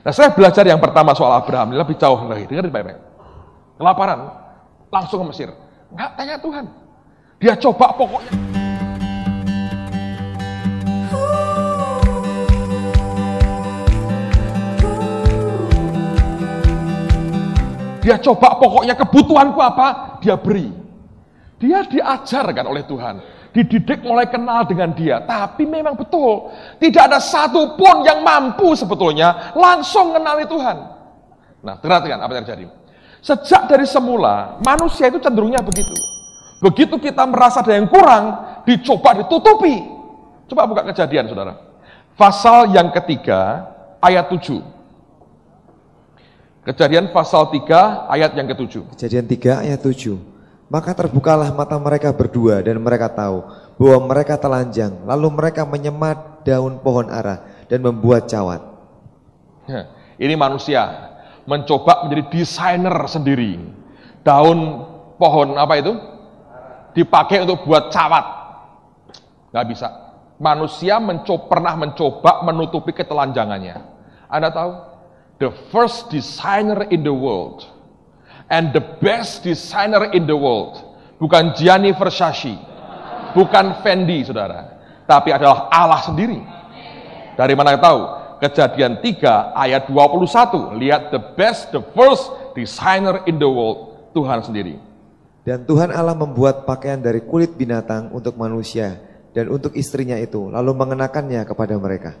Nah saya belajar yang pertama soal Abraham, lebih jauh lagi, dengerin baik-baik. Kelaparan, langsung ke Mesir. Enggak tanya Tuhan. Dia coba pokoknya. Dia coba pokoknya kebutuhanku apa, dia beri. Dia diajarkan oleh Tuhan dididik mulai kenal dengan dia. Tapi memang betul, tidak ada satupun yang mampu sebetulnya langsung kenali Tuhan. Nah, perhatikan apa yang terjadi. Sejak dari semula, manusia itu cenderungnya begitu. Begitu kita merasa ada yang kurang, dicoba ditutupi. Coba buka kejadian, saudara. Pasal yang ketiga, ayat 7. Kejadian pasal 3 ayat yang ketujuh. Kejadian 3 ayat 7. Maka terbukalah mata mereka berdua dan mereka tahu bahwa mereka telanjang. Lalu mereka menyemat daun pohon ara dan membuat cawat. Ya, ini manusia mencoba menjadi desainer sendiri. Daun pohon apa itu? Dipakai untuk buat cawat. Gak bisa. Manusia mencoba, pernah mencoba menutupi ketelanjangannya. Anda tahu? The first designer in the world and the best designer in the world. Bukan Gianni Versace, bukan Fendi, saudara. Tapi adalah Allah sendiri. Dari mana kita tahu? Kejadian 3 ayat 21. Lihat the best, the first designer in the world. Tuhan sendiri. Dan Tuhan Allah membuat pakaian dari kulit binatang untuk manusia dan untuk istrinya itu, lalu mengenakannya kepada mereka.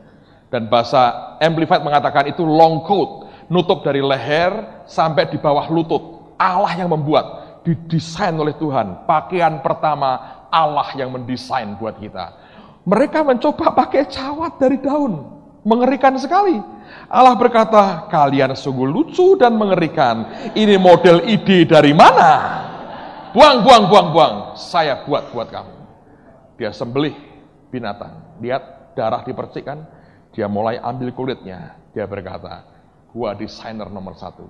Dan bahasa Amplified mengatakan itu long coat, nutup dari leher sampai di bawah lutut. Allah yang membuat, didesain oleh Tuhan. Pakaian pertama Allah yang mendesain buat kita. Mereka mencoba pakai cawat dari daun. Mengerikan sekali. Allah berkata, kalian sungguh lucu dan mengerikan. Ini model ide dari mana? Buang, buang, buang, buang. Saya buat buat kamu. Dia sembelih binatang. Lihat, darah dipercikkan. Dia mulai ambil kulitnya. Dia berkata, gua desainer nomor satu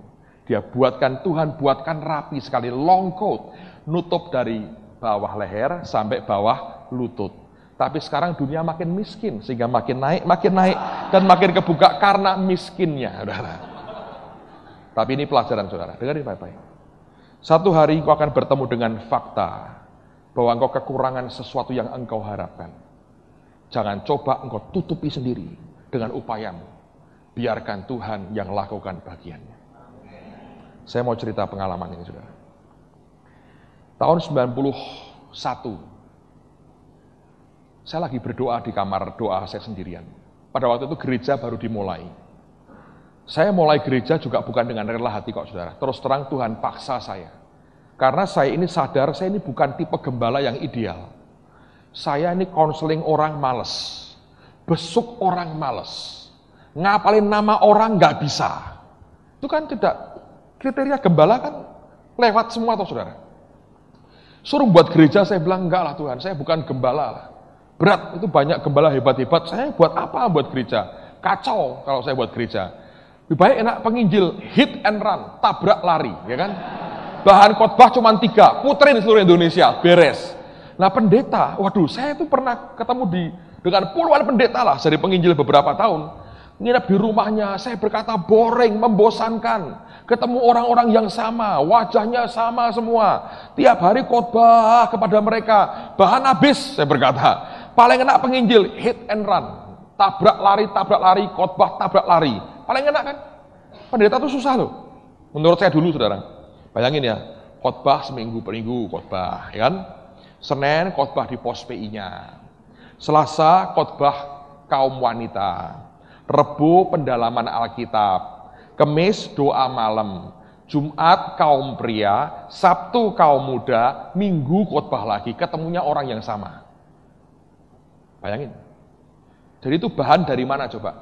dia buatkan, Tuhan buatkan rapi sekali, long coat. Nutup dari bawah leher sampai bawah lutut. Tapi sekarang dunia makin miskin, sehingga makin naik, makin naik, dan makin kebuka karena miskinnya. Saudara. Tapi ini pelajaran saudara, dengarin baik-baik. Satu hari engkau akan bertemu dengan fakta bahwa engkau kekurangan sesuatu yang engkau harapkan. Jangan coba engkau tutupi sendiri dengan upayamu. Biarkan Tuhan yang lakukan bagiannya. Saya mau cerita pengalaman ini, sudah. Tahun 91, saya lagi berdoa di kamar doa saya sendirian. Pada waktu itu gereja baru dimulai. Saya mulai gereja juga bukan dengan rela hati kok, saudara. Terus terang Tuhan paksa saya. Karena saya ini sadar, saya ini bukan tipe gembala yang ideal. Saya ini konseling orang males. Besuk orang males. Ngapalin nama orang nggak bisa. Itu kan tidak Kriteria gembala kan lewat semua atau saudara. Suruh buat gereja saya bilang enggak lah Tuhan, saya bukan gembala lah. Berat itu banyak gembala hebat-hebat, saya buat apa buat gereja? Kacau kalau saya buat gereja. Lebih baik enak penginjil hit and run, tabrak lari, ya kan? Bahan khotbah cuma tiga, puterin seluruh Indonesia, beres. Nah pendeta, waduh saya itu pernah ketemu di dengan puluhan pendeta lah dari penginjil beberapa tahun. Nginep di rumahnya, saya berkata boring, membosankan ketemu orang-orang yang sama, wajahnya sama semua. Tiap hari khotbah kepada mereka, bahan habis saya berkata. Paling enak penginjil hit and run, tabrak lari, tabrak lari, khotbah tabrak lari. Paling enak kan? Pendeta itu susah loh. Menurut saya dulu saudara. Bayangin ya, khotbah seminggu per minggu khotbah, ya kan? Senin khotbah di pos PI-nya. Selasa khotbah kaum wanita. Rebu pendalaman Alkitab. Kemis doa malam, Jumat kaum pria, Sabtu kaum muda, Minggu khotbah lagi, ketemunya orang yang sama. Bayangin. Jadi itu bahan dari mana coba?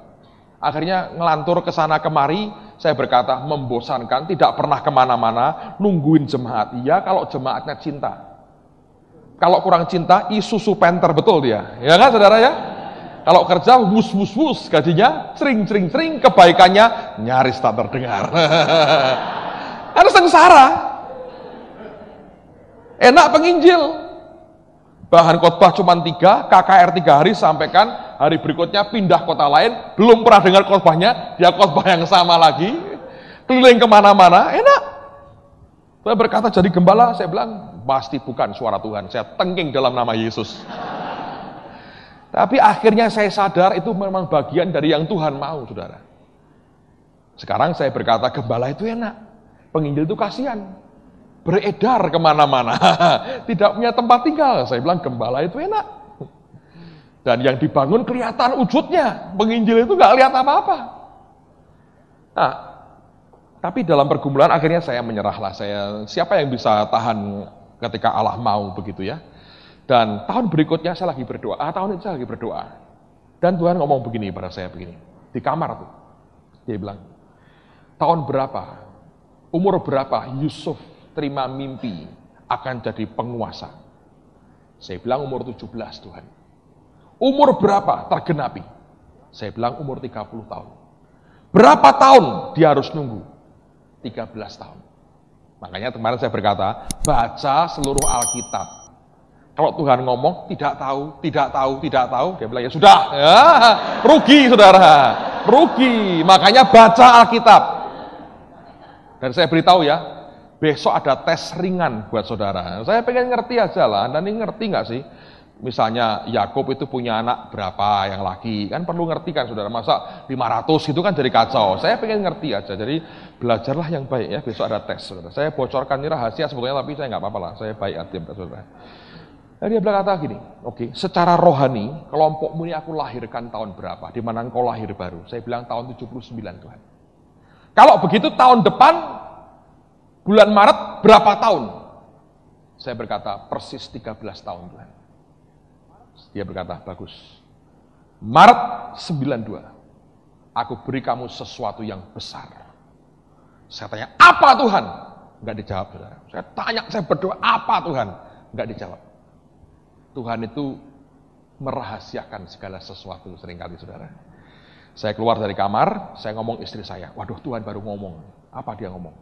Akhirnya ngelantur ke sana kemari, saya berkata membosankan, tidak pernah kemana-mana, nungguin jemaat. Iya kalau jemaatnya cinta. Kalau kurang cinta, isu supenter betul dia. Ya kan saudara ya? Kalau kerja wus wus wus gajinya cering cering cering kebaikannya nyaris tak terdengar. Harus sengsara. Enak penginjil. Bahan khotbah cuma tiga, KKR tiga hari sampaikan hari berikutnya pindah kota lain, belum pernah dengar khotbahnya, dia khotbah yang sama lagi, keliling kemana-mana, enak. Saya berkata jadi gembala, saya bilang pasti bukan suara Tuhan, saya tengking dalam nama Yesus. Tapi akhirnya saya sadar itu memang bagian dari yang Tuhan mau, saudara. Sekarang saya berkata gembala itu enak, penginjil itu kasihan, beredar kemana-mana, tidak punya tempat tinggal. Saya bilang gembala itu enak. Dan yang dibangun kelihatan wujudnya, penginjil itu nggak lihat apa-apa. Nah, tapi dalam pergumulan akhirnya saya menyerahlah. Saya siapa yang bisa tahan ketika Allah mau begitu ya? Dan tahun berikutnya saya lagi berdoa, ah, tahun itu saya lagi berdoa. Dan Tuhan ngomong begini pada saya begini, di kamar tuh. Dia bilang, tahun berapa, umur berapa Yusuf terima mimpi akan jadi penguasa. Saya bilang umur 17 Tuhan. Umur berapa tergenapi? Saya bilang umur 30 tahun. Berapa tahun dia harus nunggu? 13 tahun. Makanya kemarin saya berkata, baca seluruh Alkitab. Kalau Tuhan ngomong, tidak tahu, tidak tahu, tidak tahu, dia bilang, ya sudah, ya, rugi saudara, rugi. Makanya baca Alkitab. Dan saya beritahu ya, besok ada tes ringan buat saudara. Saya pengen ngerti aja lah, Anda ini ngerti nggak sih? Misalnya Yakob itu punya anak berapa yang laki, kan perlu ngerti kan saudara, masa 500 itu kan jadi kacau. Saya pengen ngerti aja, jadi belajarlah yang baik ya, besok ada tes saudara. Saya bocorkan ini rahasia sebetulnya, tapi saya nggak apa-apa lah, saya baik hati saudara. Nah, dia berkata gini, oke, okay, secara rohani kelompokmu ini aku lahirkan tahun berapa? Di mana engkau lahir baru? Saya bilang tahun 79 Tuhan. Kalau begitu tahun depan, bulan Maret, berapa tahun? Saya berkata, persis 13 tahun Tuhan. Dia berkata, bagus. Maret 92, aku beri kamu sesuatu yang besar. Saya tanya, apa Tuhan? Enggak dijawab, saudara. Saya tanya, saya berdoa, apa Tuhan? Enggak dijawab. Tuhan itu merahasiakan segala sesuatu seringkali saudara. Saya keluar dari kamar, saya ngomong istri saya, waduh Tuhan baru ngomong. Apa dia ngomong?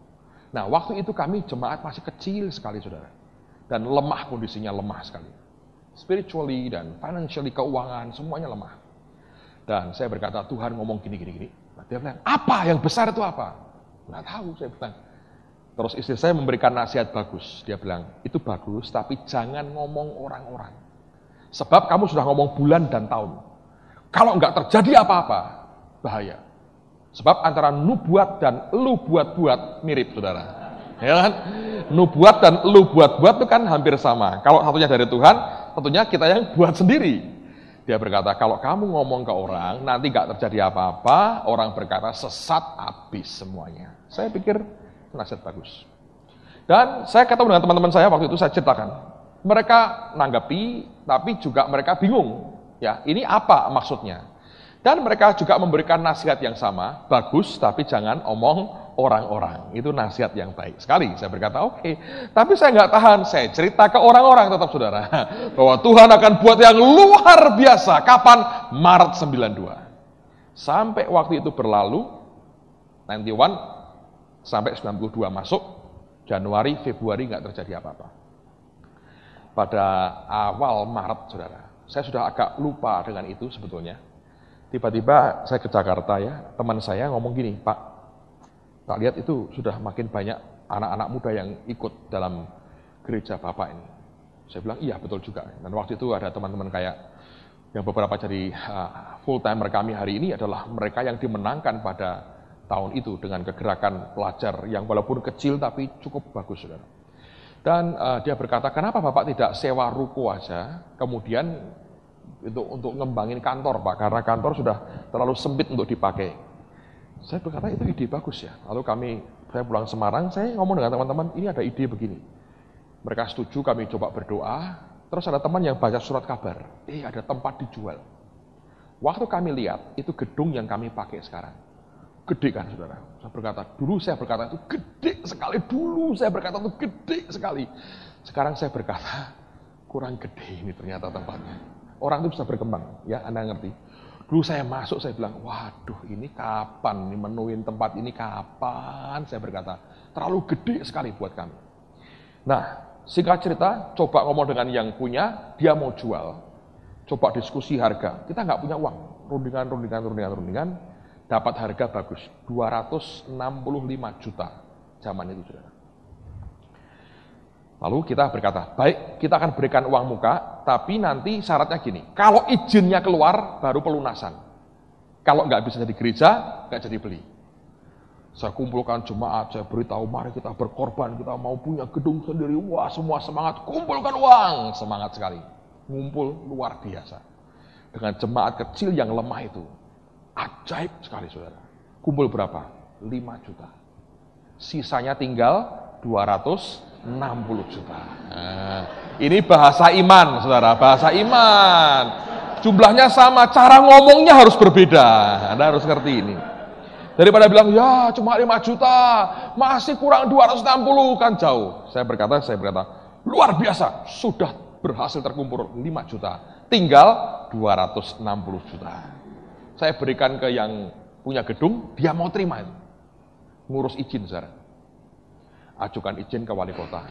Nah waktu itu kami jemaat masih kecil sekali saudara. Dan lemah kondisinya lemah sekali. Spiritually dan financially keuangan semuanya lemah. Dan saya berkata Tuhan ngomong gini gini gini. Nah, dia bilang apa yang besar itu apa? Nggak tahu saya bilang. Terus istri saya memberikan nasihat bagus. Dia bilang itu bagus tapi jangan ngomong orang-orang. Sebab kamu sudah ngomong bulan dan tahun. Kalau nggak terjadi apa-apa, bahaya. Sebab antara nubuat dan lu buat-buat mirip, saudara. Ya kan? Nubuat dan lu buat-buat itu kan hampir sama. Kalau satunya dari Tuhan, tentunya kita yang buat sendiri. Dia berkata, kalau kamu ngomong ke orang, nanti nggak terjadi apa-apa, orang berkata sesat habis semuanya. Saya pikir nasihat bagus. Dan saya ketemu dengan teman-teman saya waktu itu saya ceritakan mereka menanggapi, tapi juga mereka bingung. Ya, ini apa maksudnya? Dan mereka juga memberikan nasihat yang sama, bagus tapi jangan omong orang-orang. Itu nasihat yang baik sekali. Saya berkata, oke. Okay. Tapi saya nggak tahan, saya cerita ke orang-orang tetap saudara. Bahwa Tuhan akan buat yang luar biasa. Kapan? Maret 92. Sampai waktu itu berlalu, 91 sampai 92 masuk, Januari, Februari nggak terjadi apa-apa pada awal Maret, saudara. Saya sudah agak lupa dengan itu sebetulnya. Tiba-tiba saya ke Jakarta ya, teman saya ngomong gini, Pak, tak lihat itu sudah makin banyak anak-anak muda yang ikut dalam gereja Bapak ini. Saya bilang, iya betul juga. Dan waktu itu ada teman-teman kayak yang beberapa jadi ah, full timer kami hari ini adalah mereka yang dimenangkan pada tahun itu dengan kegerakan pelajar yang walaupun kecil tapi cukup bagus, saudara. Dan uh, dia berkata, kenapa Bapak tidak sewa ruko aja, kemudian itu untuk ngembangin kantor Pak, karena kantor sudah terlalu sempit untuk dipakai. Saya berkata itu ide bagus ya. Lalu kami, saya pulang Semarang, saya ngomong dengan teman-teman, ini ada ide begini. Mereka setuju, kami coba berdoa, terus ada teman yang baca surat kabar, eh ada tempat dijual. Waktu kami lihat, itu gedung yang kami pakai sekarang Gede kan saudara? Saya berkata, dulu saya berkata itu gede sekali. Dulu saya berkata itu gede sekali. Sekarang saya berkata, kurang gede ini ternyata tempatnya. Orang itu bisa berkembang, ya Anda ngerti. Dulu saya masuk, saya bilang, waduh ini kapan, ini menuin tempat ini kapan, saya berkata. Terlalu gede sekali buat kami. Nah, singkat cerita, coba ngomong dengan yang punya, dia mau jual. Coba diskusi harga, kita nggak punya uang. Rundingan, rundingan, rundingan, rundingan dapat harga bagus, 265 juta zaman itu saudara. Lalu kita berkata, baik kita akan berikan uang muka, tapi nanti syaratnya gini, kalau izinnya keluar baru pelunasan. Kalau nggak bisa jadi gereja, nggak jadi beli. Saya kumpulkan jemaat, saya beritahu, mari kita berkorban, kita mau punya gedung sendiri. Wah, semua semangat, kumpulkan uang. Semangat sekali. Ngumpul luar biasa. Dengan jemaat kecil yang lemah itu, Ajaib sekali saudara. Kumpul berapa? 5 juta. Sisanya tinggal 260 juta. Nah, ini bahasa iman saudara, bahasa iman. Jumlahnya sama, cara ngomongnya harus berbeda. Anda harus ngerti ini. Daripada bilang, ya cuma 5 juta, masih kurang 260, kan jauh. Saya berkata, saya berkata, luar biasa, sudah berhasil terkumpul 5 juta. Tinggal 260 juta saya berikan ke yang punya gedung, dia mau terima itu. Ngurus izin sekarang. Ajukan izin ke wali kota.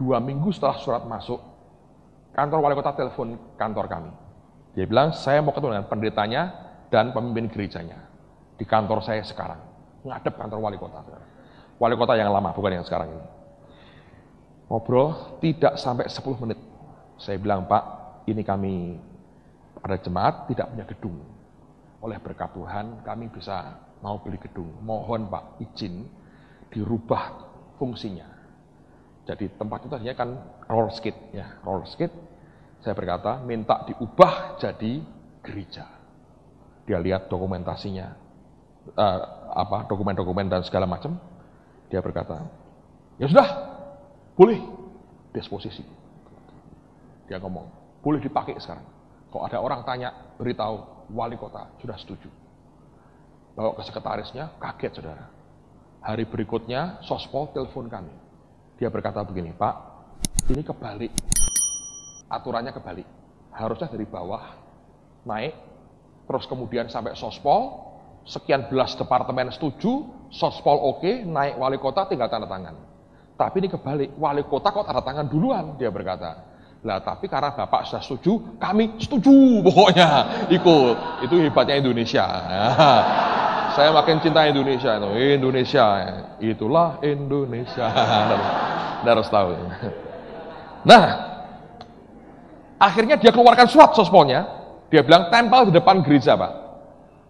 Dua minggu setelah surat masuk, kantor wali kota telepon kantor kami. Dia bilang, saya mau ketemu dengan pendetanya dan pemimpin gerejanya. Di kantor saya sekarang. Ngadep kantor wali kota. Wali kota yang lama, bukan yang sekarang ini. Ngobrol tidak sampai 10 menit. Saya bilang, Pak, ini kami ada jemaat tidak punya gedung oleh berkat Tuhan kami bisa mau beli gedung. Mohon Pak izin dirubah fungsinya. Jadi tempat itu tadinya kan roller skate ya, roller skate. Saya berkata minta diubah jadi gereja. Dia lihat dokumentasinya, uh, apa dokumen-dokumen dan segala macam. Dia berkata, ya sudah, boleh disposisi. Dia ngomong, boleh dipakai sekarang. Kalau ada orang tanya, beritahu wali kota sudah setuju. Bawa ke sekretarisnya, kaget saudara. Hari berikutnya, sospol telepon kami. Dia berkata begini, Pak, ini kebalik. Aturannya kebalik. Harusnya dari bawah, naik, terus kemudian sampai sospol, sekian belas departemen setuju, sospol oke, okay, naik wali kota tinggal tanda tangan. Tapi ini kebalik, wali kota kok tanda tangan duluan, dia berkata. Lah tapi karena Bapak sudah setuju, kami setuju pokoknya ikut. Itu hebatnya Indonesia. Saya makin cinta Indonesia itu. Indonesia, itulah Indonesia. Anda harus tahu. Nah, akhirnya dia keluarkan surat sosponya. Dia bilang tempel di depan gereja, Pak.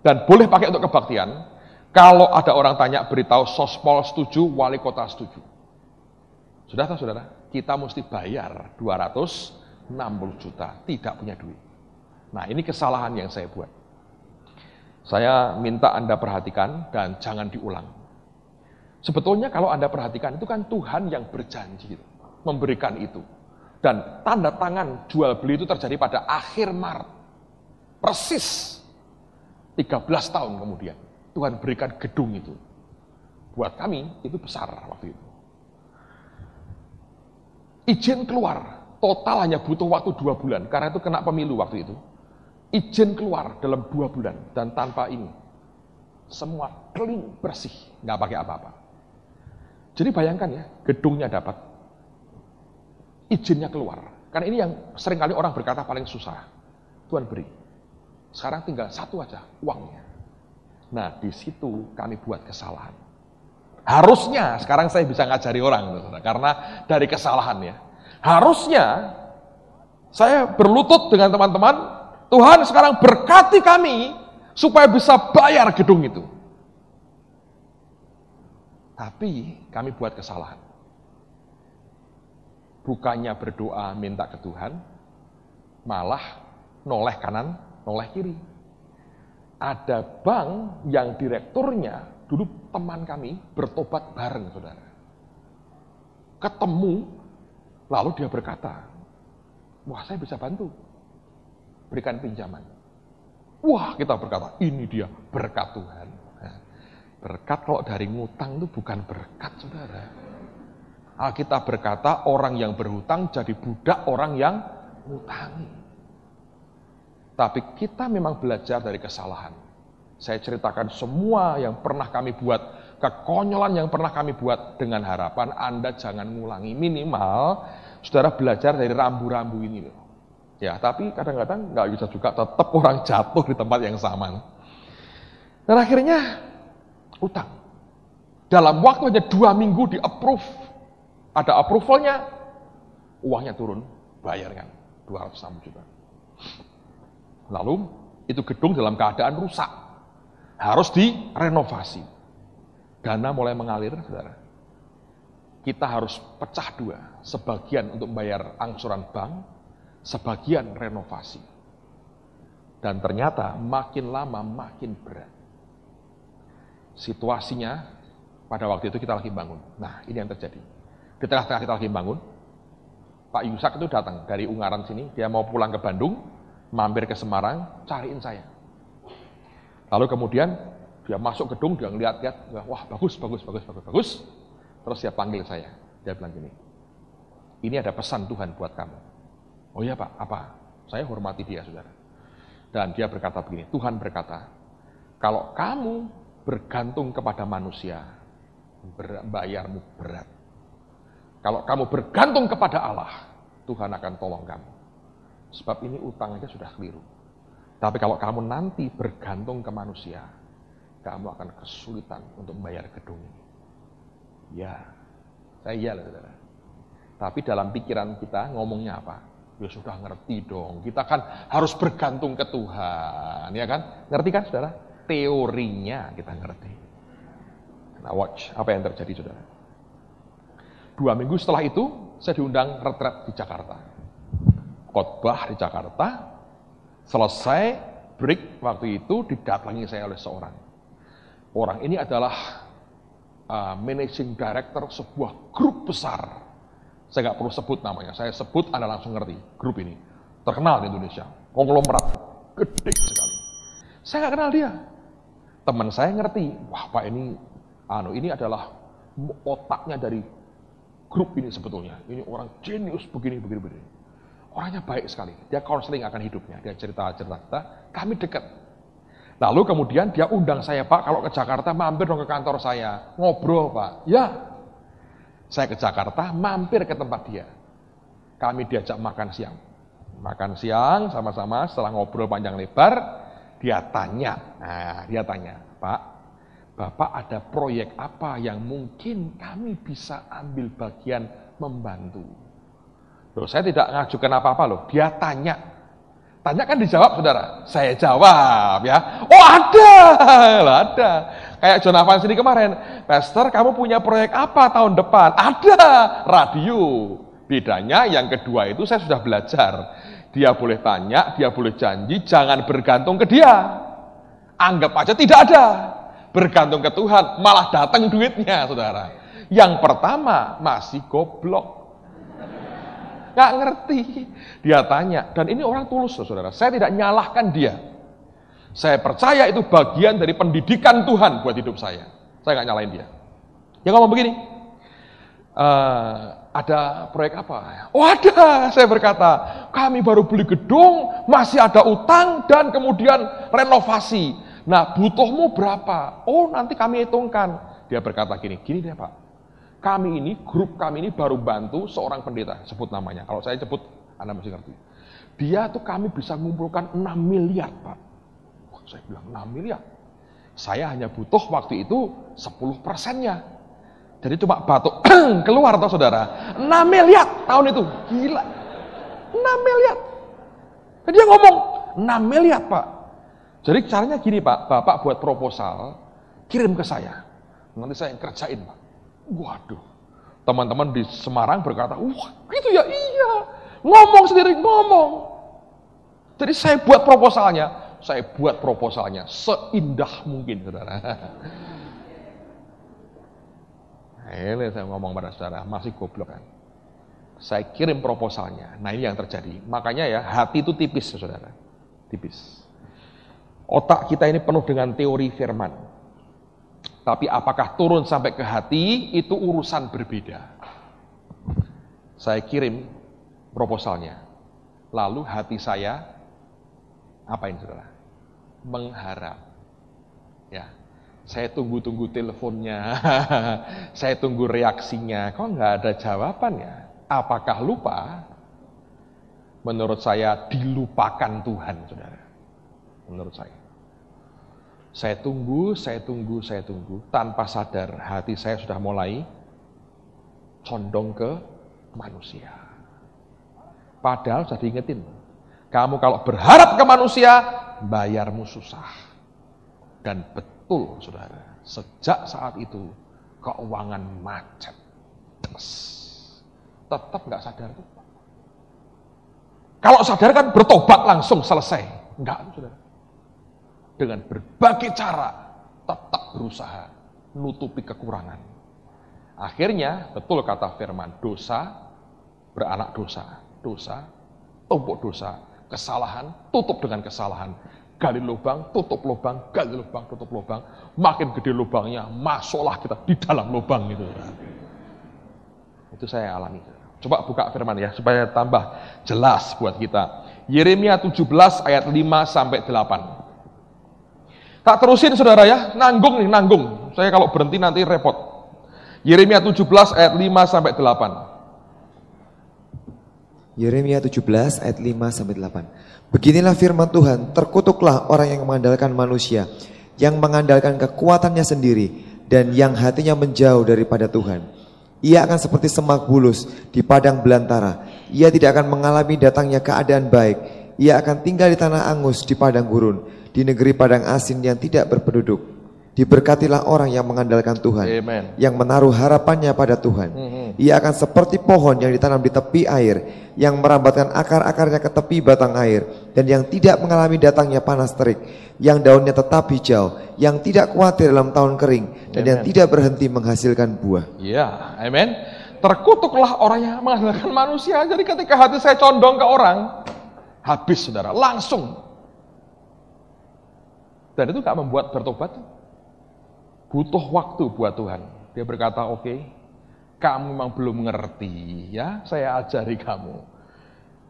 Dan boleh pakai untuk kebaktian. Kalau ada orang tanya, beritahu sospol setuju, wali kota setuju. Sudah tahu, saudara? kita mesti bayar 260 juta, tidak punya duit. Nah ini kesalahan yang saya buat. Saya minta Anda perhatikan dan jangan diulang. Sebetulnya kalau Anda perhatikan itu kan Tuhan yang berjanji gitu, memberikan itu. Dan tanda tangan jual beli itu terjadi pada akhir Maret. Persis 13 tahun kemudian Tuhan berikan gedung itu. Buat kami itu besar waktu itu. Izin keluar, total hanya butuh waktu dua bulan, karena itu kena pemilu waktu itu. Izin keluar dalam dua bulan, dan tanpa ini. Semua clean, bersih, nggak pakai apa-apa. Jadi bayangkan ya, gedungnya dapat, izinnya keluar. Karena ini yang seringkali orang berkata paling susah. Tuhan beri. Sekarang tinggal satu aja, uangnya. Nah, di situ kami buat kesalahan. Harusnya sekarang saya bisa ngajari orang, karena dari kesalahan ya. Harusnya saya berlutut dengan teman-teman, Tuhan sekarang berkati kami supaya bisa bayar gedung itu. Tapi kami buat kesalahan. Bukannya berdoa minta ke Tuhan, malah noleh kanan, noleh kiri. Ada bank yang direkturnya Dulu teman kami bertobat bareng, saudara. Ketemu, lalu dia berkata, wah saya bisa bantu, berikan pinjaman. Wah kita berkata, ini dia berkat Tuhan. Nah, berkat kalau dari ngutang itu bukan berkat, saudara. Kita berkata, orang yang berhutang jadi budak orang yang ngutangi. Tapi kita memang belajar dari kesalahan. Saya ceritakan semua yang pernah kami buat, kekonyolan yang pernah kami buat dengan harapan Anda jangan ngulangi. Minimal saudara belajar dari rambu-rambu ini. Ya, tapi kadang-kadang nggak bisa juga tetap orang jatuh di tempat yang sama. Dan akhirnya utang. Dalam waktu hanya dua minggu di approve. Ada approvalnya, uangnya turun, bayarkan 260 juta. Lalu itu gedung dalam keadaan rusak harus direnovasi. Dana mulai mengalir, saudara. Kita harus pecah dua, sebagian untuk membayar angsuran bank, sebagian renovasi. Dan ternyata makin lama makin berat. Situasinya pada waktu itu kita lagi bangun. Nah ini yang terjadi. Di tengah-tengah kita lagi bangun, Pak Yusak itu datang dari Ungaran sini, dia mau pulang ke Bandung, mampir ke Semarang, cariin saya. Lalu kemudian dia masuk gedung, dia ngeliat-liat, wah bagus, bagus, bagus, bagus, bagus. Terus dia panggil saya, dia bilang gini, ini ada pesan Tuhan buat kamu. Oh iya pak, apa? Saya hormati dia saudara. Dan dia berkata begini, Tuhan berkata, kalau kamu bergantung kepada manusia, bayarmu berat. Kalau kamu bergantung kepada Allah, Tuhan akan tolong kamu. Sebab ini utangnya sudah keliru. Tapi kalau kamu nanti bergantung ke manusia, kamu akan kesulitan untuk membayar gedung. Ya, saya iya lah, saudara. Tapi dalam pikiran kita ngomongnya apa? Ya sudah ngerti dong, kita kan harus bergantung ke Tuhan, ya kan? Ngerti kan saudara? Teorinya kita ngerti. Nah watch, apa yang terjadi saudara? Dua minggu setelah itu, saya diundang retret di Jakarta. Khotbah di Jakarta, Selesai break waktu itu didatangi saya oleh seorang. Orang ini adalah uh, managing director sebuah grup besar. Saya nggak perlu sebut namanya, saya sebut Anda langsung ngerti grup ini. Terkenal di Indonesia, konglomerat gede sekali. Saya nggak kenal dia. Teman saya ngerti, wah Pak ini anu ini adalah otaknya dari grup ini sebetulnya. Ini orang jenius begini begini begini. Orangnya baik sekali. Dia counseling akan hidupnya. Dia cerita-cerita. Nah, kami dekat. Lalu kemudian dia undang saya, Pak, kalau ke Jakarta mampir dong ke kantor saya. Ngobrol, Pak. Ya. Saya ke Jakarta, mampir ke tempat dia. Kami diajak makan siang. Makan siang sama-sama setelah ngobrol panjang lebar, dia tanya. Nah, dia tanya, Pak, Bapak ada proyek apa yang mungkin kami bisa ambil bagian membantu? Loh, saya tidak ngajukan apa-apa loh. Dia tanya. Tanya kan dijawab, saudara. Saya jawab ya. Oh ada, loh, ada. Kayak John Avan sini kemarin. Pastor, kamu punya proyek apa tahun depan? Ada, radio. Bedanya yang kedua itu saya sudah belajar. Dia boleh tanya, dia boleh janji, jangan bergantung ke dia. Anggap aja tidak ada. Bergantung ke Tuhan, malah datang duitnya, saudara. Yang pertama, masih goblok nggak ngerti. Dia tanya, dan ini orang tulus saudara, saya tidak nyalahkan dia. Saya percaya itu bagian dari pendidikan Tuhan buat hidup saya. Saya nggak nyalain dia. ya ngomong begini, e, ada proyek apa? Oh ada, saya berkata, kami baru beli gedung, masih ada utang, dan kemudian renovasi. Nah butuhmu berapa? Oh nanti kami hitungkan. Dia berkata gini, gini deh pak, kami ini, grup kami ini baru bantu seorang pendeta, sebut namanya. Kalau saya sebut, Anda mesti ngerti. Dia tuh kami bisa mengumpulkan 6 miliar, Pak. Wah, saya bilang 6 miliar. Saya hanya butuh waktu itu 10 persennya. Jadi cuma batuk keluar toh saudara. 6 miliar tahun itu. Gila. 6 miliar. Jadi dia ngomong, 6 miliar pak. Jadi caranya gini pak, bapak buat proposal, kirim ke saya. Nanti saya yang kerjain pak. Waduh, teman-teman di Semarang berkata, wah itu ya iya, ngomong sendiri, ngomong. Jadi saya buat proposalnya, saya buat proposalnya seindah mungkin, saudara. Hele, saya ngomong pada saudara, masih goblok kan. Saya kirim proposalnya. Nah ini yang terjadi. Makanya ya, hati itu tipis, saudara. Tipis. Otak kita ini penuh dengan teori firman. Tapi apakah turun sampai ke hati itu urusan berbeda. Saya kirim proposalnya. Lalu hati saya apa ini saudara? Mengharap. Ya, saya tunggu-tunggu teleponnya, saya tunggu reaksinya, kok nggak ada jawabannya? Apakah lupa? Menurut saya dilupakan Tuhan, saudara. Menurut saya. Saya tunggu, saya tunggu, saya tunggu. Tanpa sadar hati saya sudah mulai condong ke manusia. Padahal sudah diingetin. Kamu kalau berharap ke manusia, bayarmu susah. Dan betul, saudara. Sejak saat itu, keuangan macet. Terus. Tetap nggak sadar. Kalau sadar kan bertobat langsung selesai. Enggak, saudara dengan berbagai cara tetap berusaha nutupi kekurangan. Akhirnya, betul kata firman, dosa beranak dosa. Dosa, tumpuk dosa, kesalahan, tutup dengan kesalahan. Gali lubang, tutup lubang, gali lubang, tutup lubang. Makin gede lubangnya, masuklah kita di dalam lubang itu. Itu saya alami. Coba buka firman ya, supaya tambah jelas buat kita. Yeremia 17 ayat 5 sampai 8. Tak terusin saudara ya, nanggung nih, nanggung. Saya kalau berhenti nanti repot. Yeremia 17 ayat 5 sampai 8. Yeremia 17 ayat 5 sampai 8. Beginilah firman Tuhan, terkutuklah orang yang mengandalkan manusia, yang mengandalkan kekuatannya sendiri dan yang hatinya menjauh daripada Tuhan. Ia akan seperti semak bulus di padang belantara. Ia tidak akan mengalami datangnya keadaan baik. Ia akan tinggal di tanah angus di padang gurun di negeri padang asin yang tidak berpenduduk. Diberkatilah orang yang mengandalkan Tuhan, Amen. yang menaruh harapannya pada Tuhan. Mm -hmm. Ia akan seperti pohon yang ditanam di tepi air, yang merambatkan akar-akarnya ke tepi batang air, dan yang tidak mengalami datangnya panas terik, yang daunnya tetap hijau, yang tidak khawatir dalam tahun kering, dan Amen. yang tidak berhenti menghasilkan buah. Ya, yeah. amin. Terkutuklah orang yang mengandalkan manusia. Jadi ketika hati saya condong ke orang, habis saudara, langsung dan itu gak membuat bertobat. Butuh waktu buat Tuhan. Dia berkata, oke, okay, kamu memang belum ngerti, ya saya ajari kamu.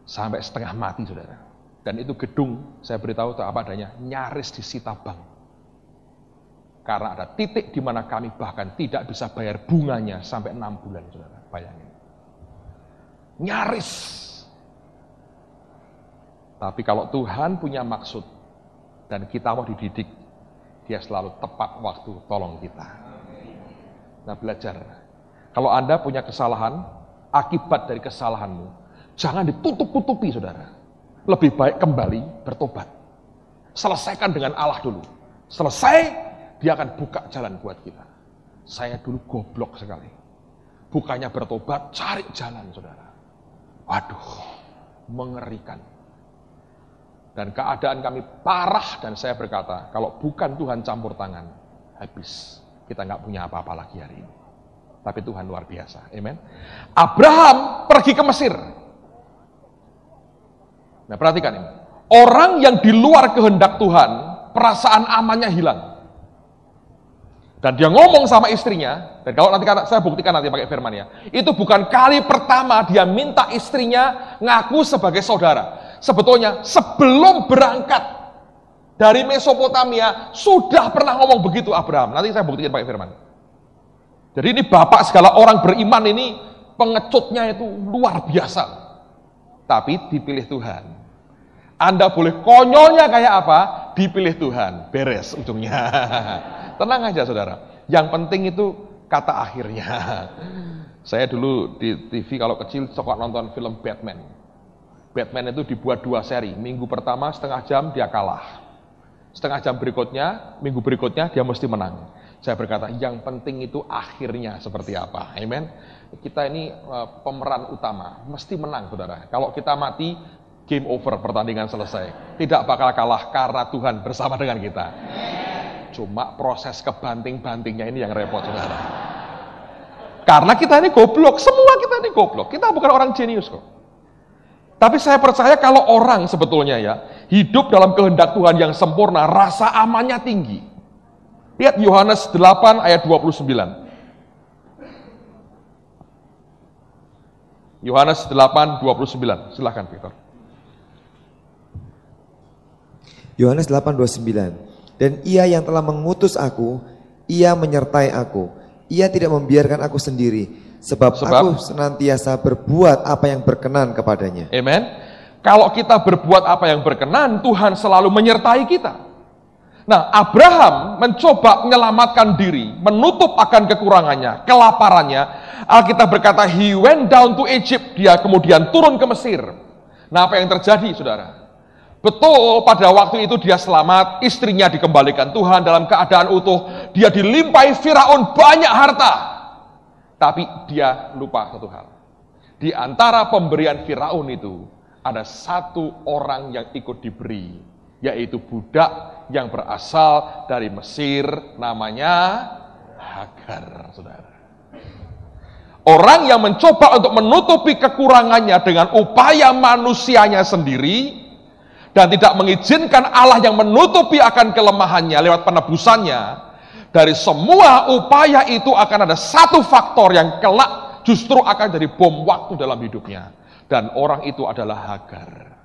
Sampai setengah mati, saudara. Dan itu gedung, saya beritahu tuh apa adanya, nyaris disita bank. Karena ada titik di mana kami bahkan tidak bisa bayar bunganya sampai enam bulan, saudara. Bayangin. Nyaris. Tapi kalau Tuhan punya maksud, dan kita mau dididik, dia selalu tepat waktu tolong kita. Nah belajar. Kalau Anda punya kesalahan, akibat dari kesalahanmu, jangan ditutup-tutupi saudara. Lebih baik kembali bertobat. Selesaikan dengan Allah dulu. Selesai, dia akan buka jalan buat kita. Saya dulu goblok sekali. Bukannya bertobat, cari jalan saudara. Waduh, mengerikan. Dan keadaan kami parah dan saya berkata, kalau bukan Tuhan campur tangan, habis. Kita nggak punya apa-apa lagi hari ini. Tapi Tuhan luar biasa. Amen. Abraham pergi ke Mesir. Nah perhatikan ini. Orang yang di luar kehendak Tuhan, perasaan amannya hilang. Dan dia ngomong sama istrinya, dan kalau nanti saya buktikan nanti pakai firman ya. Itu bukan kali pertama dia minta istrinya ngaku sebagai saudara sebetulnya sebelum berangkat dari Mesopotamia sudah pernah ngomong begitu Abraham. Nanti saya buktikan Pak firman. Jadi ini bapak segala orang beriman ini pengecutnya itu luar biasa. Tapi dipilih Tuhan. Anda boleh konyolnya kayak apa? Dipilih Tuhan. Beres ujungnya. Tenang aja saudara. Yang penting itu kata akhirnya. Saya dulu di TV kalau kecil suka nonton film Batman. Batman itu dibuat dua seri. Minggu pertama setengah jam dia kalah. Setengah jam berikutnya, minggu berikutnya dia mesti menang. Saya berkata, yang penting itu akhirnya seperti apa. Amen. Kita ini uh, pemeran utama, mesti menang, saudara. Kalau kita mati, game over, pertandingan selesai. Tidak bakal kalah karena Tuhan bersama dengan kita. Cuma proses kebanting-bantingnya ini yang repot, saudara. Karena kita ini goblok, semua kita ini goblok. Kita bukan orang jenius kok. Tapi saya percaya kalau orang sebetulnya ya, hidup dalam kehendak Tuhan yang sempurna, rasa amannya tinggi. Lihat Yohanes 8 ayat 29. Yohanes 8, 29. Silahkan Peter. Yohanes 8, 29. Dan ia yang telah mengutus aku, ia menyertai aku. Ia tidak membiarkan aku sendiri, Sebab, Sebab aku senantiasa berbuat apa yang berkenan kepadanya. Amen. Kalau kita berbuat apa yang berkenan, Tuhan selalu menyertai kita. Nah, Abraham mencoba menyelamatkan diri, menutup akan kekurangannya, kelaparannya. Alkitab berkata, he went down to Egypt. Dia kemudian turun ke Mesir. Nah, apa yang terjadi, saudara? Betul, pada waktu itu dia selamat, istrinya dikembalikan Tuhan dalam keadaan utuh. Dia dilimpahi Firaun banyak harta. Tapi dia lupa satu hal. Di antara pemberian Firaun itu, ada satu orang yang ikut diberi, yaitu budak yang berasal dari Mesir, namanya Hagar, saudara. Orang yang mencoba untuk menutupi kekurangannya dengan upaya manusianya sendiri, dan tidak mengizinkan Allah yang menutupi akan kelemahannya lewat penebusannya, dari semua upaya itu akan ada satu faktor yang kelak justru akan jadi bom waktu dalam hidupnya. Dan orang itu adalah Hagar.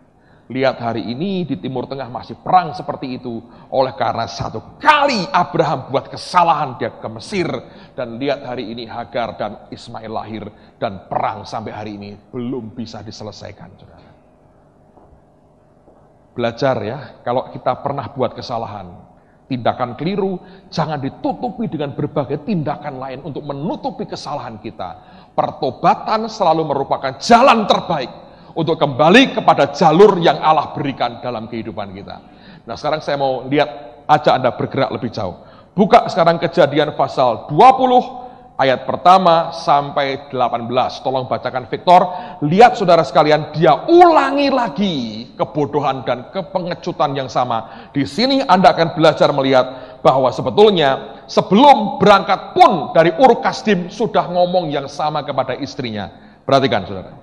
Lihat hari ini di Timur Tengah masih perang seperti itu. Oleh karena satu kali Abraham buat kesalahan dia ke Mesir. Dan lihat hari ini Hagar dan Ismail lahir. Dan perang sampai hari ini belum bisa diselesaikan. Belajar ya, kalau kita pernah buat kesalahan tindakan keliru, jangan ditutupi dengan berbagai tindakan lain untuk menutupi kesalahan kita. Pertobatan selalu merupakan jalan terbaik untuk kembali kepada jalur yang Allah berikan dalam kehidupan kita. Nah sekarang saya mau lihat, aja Anda bergerak lebih jauh. Buka sekarang kejadian pasal 20 ayat pertama sampai 18. Tolong bacakan Victor. Lihat saudara sekalian, dia ulangi lagi kebodohan dan kepengecutan yang sama. Di sini Anda akan belajar melihat bahwa sebetulnya sebelum berangkat pun dari Urkasdim sudah ngomong yang sama kepada istrinya. Perhatikan saudara.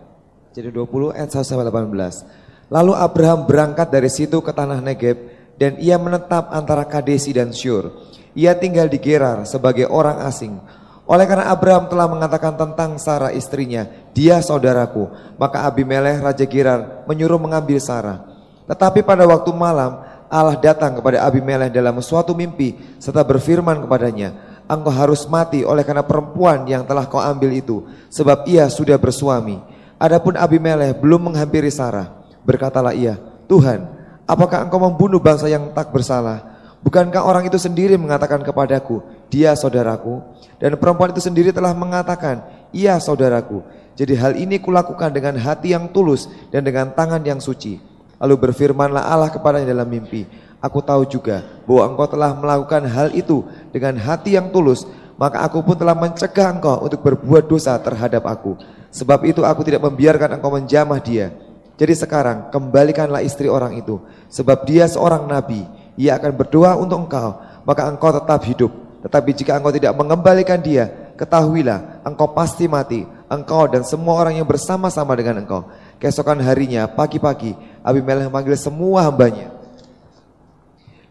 Jadi 20 ayat 1 sampai 18. Lalu Abraham berangkat dari situ ke tanah Negeb dan ia menetap antara Kadesi dan Syur. Ia tinggal di Gerar sebagai orang asing. Oleh karena Abraham telah mengatakan tentang Sarah istrinya, dia saudaraku. Maka Abimelech Raja Girar menyuruh mengambil Sarah. Tetapi pada waktu malam Allah datang kepada Abimelech dalam suatu mimpi serta berfirman kepadanya, engkau harus mati oleh karena perempuan yang telah kau ambil itu sebab ia sudah bersuami. Adapun Abimelech belum menghampiri Sarah. Berkatalah ia, Tuhan, apakah engkau membunuh bangsa yang tak bersalah? Bukankah orang itu sendiri mengatakan kepadaku, dia saudaraku? Dan perempuan itu sendiri telah mengatakan, iya saudaraku. Jadi hal ini kulakukan dengan hati yang tulus dan dengan tangan yang suci. Lalu berfirmanlah Allah kepadanya dalam mimpi, aku tahu juga bahwa engkau telah melakukan hal itu dengan hati yang tulus, maka aku pun telah mencegah engkau untuk berbuat dosa terhadap aku. Sebab itu aku tidak membiarkan engkau menjamah dia. Jadi sekarang kembalikanlah istri orang itu, sebab dia seorang nabi ia akan berdoa untuk engkau, maka engkau tetap hidup. Tetapi jika engkau tidak mengembalikan dia, ketahuilah engkau pasti mati, engkau dan semua orang yang bersama-sama dengan engkau. Keesokan harinya, pagi-pagi, Abimelekh memanggil semua hambanya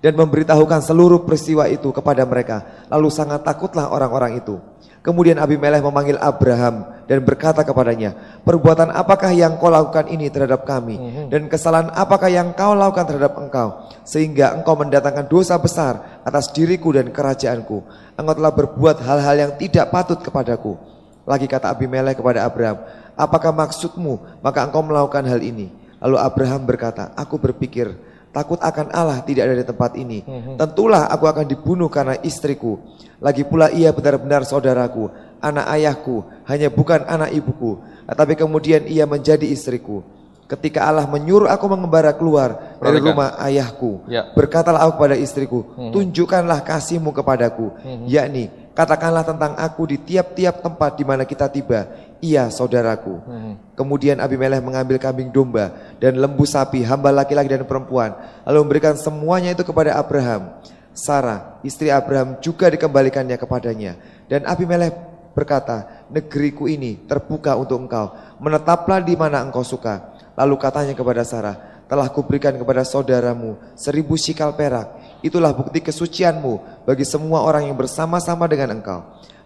dan memberitahukan seluruh peristiwa itu kepada mereka. Lalu sangat takutlah orang-orang itu. Kemudian Abimelech memanggil Abraham dan berkata kepadanya, "Perbuatan apakah yang kau lakukan ini terhadap kami mhm. dan kesalahan apakah yang kau lakukan terhadap engkau sehingga engkau mendatangkan dosa besar atas diriku dan kerajaanku? Engkau telah berbuat hal-hal yang tidak patut kepadaku." Lagi kata Abimelech kepada Abraham, "Apakah maksudmu maka engkau melakukan hal ini?" Lalu Abraham berkata, "Aku berpikir takut akan Allah tidak ada di tempat ini. Mhm. Tentulah aku akan dibunuh karena istriku. Lagi pula ia benar-benar saudaraku, anak ayahku, hanya bukan anak ibuku. Tetapi kemudian ia menjadi istriku. Ketika Allah menyuruh aku mengembara keluar dari rumah ayahku, ya. berkatalah aku pada istriku, mhm. tunjukkanlah kasihmu kepadaku, mhm. yakni Katakanlah tentang aku di tiap-tiap tempat di mana kita tiba. Iya saudaraku. Hmm. Kemudian Abimelech mengambil kambing domba dan lembu sapi hamba laki-laki dan perempuan. Lalu memberikan semuanya itu kepada Abraham. Sarah, istri Abraham juga dikembalikannya kepadanya. Dan Abimelech berkata, negeriku ini terbuka untuk engkau, menetaplah di mana engkau suka. Lalu katanya kepada Sarah, telah kuberikan kepada saudaramu seribu sikal perak, itulah bukti kesucianmu bagi semua orang yang bersama-sama dengan engkau.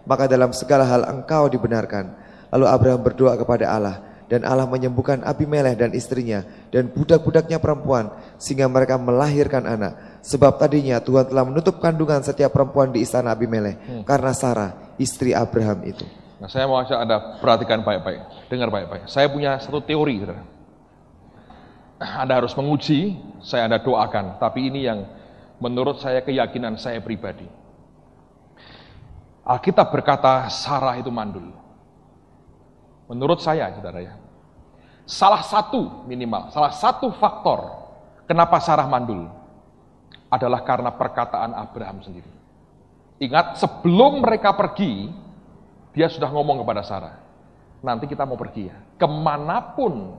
Maka dalam segala hal engkau dibenarkan. Lalu Abraham berdoa kepada Allah dan Allah menyembuhkan Abimeleh dan istrinya dan budak-budaknya perempuan sehingga mereka melahirkan anak. Sebab tadinya Tuhan telah menutup kandungan setiap perempuan di istana Abimeleh hmm. karena Sarah istri Abraham itu. Nah, saya mau ajak Anda perhatikan baik-baik. Dengar baik-baik. Saya punya satu teori, Anda harus menguji, saya Anda doakan, tapi ini yang menurut saya keyakinan saya pribadi. Alkitab berkata Sarah itu mandul. Menurut saya, saudara ya, salah satu minimal, salah satu faktor kenapa Sarah mandul adalah karena perkataan Abraham sendiri. Ingat, sebelum mereka pergi, dia sudah ngomong kepada Sarah, nanti kita mau pergi ya. Kemanapun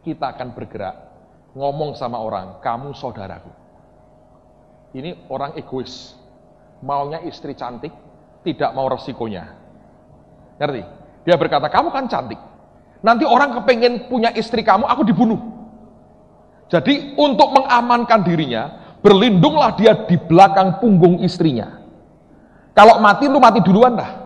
kita akan bergerak, ngomong sama orang, kamu saudaraku. Ini orang egois. Maunya istri cantik, tidak mau resikonya. Ngerti? Dia berkata, kamu kan cantik. Nanti orang kepengen punya istri kamu, aku dibunuh. Jadi untuk mengamankan dirinya, berlindunglah dia di belakang punggung istrinya. Kalau mati, lu mati duluan dah.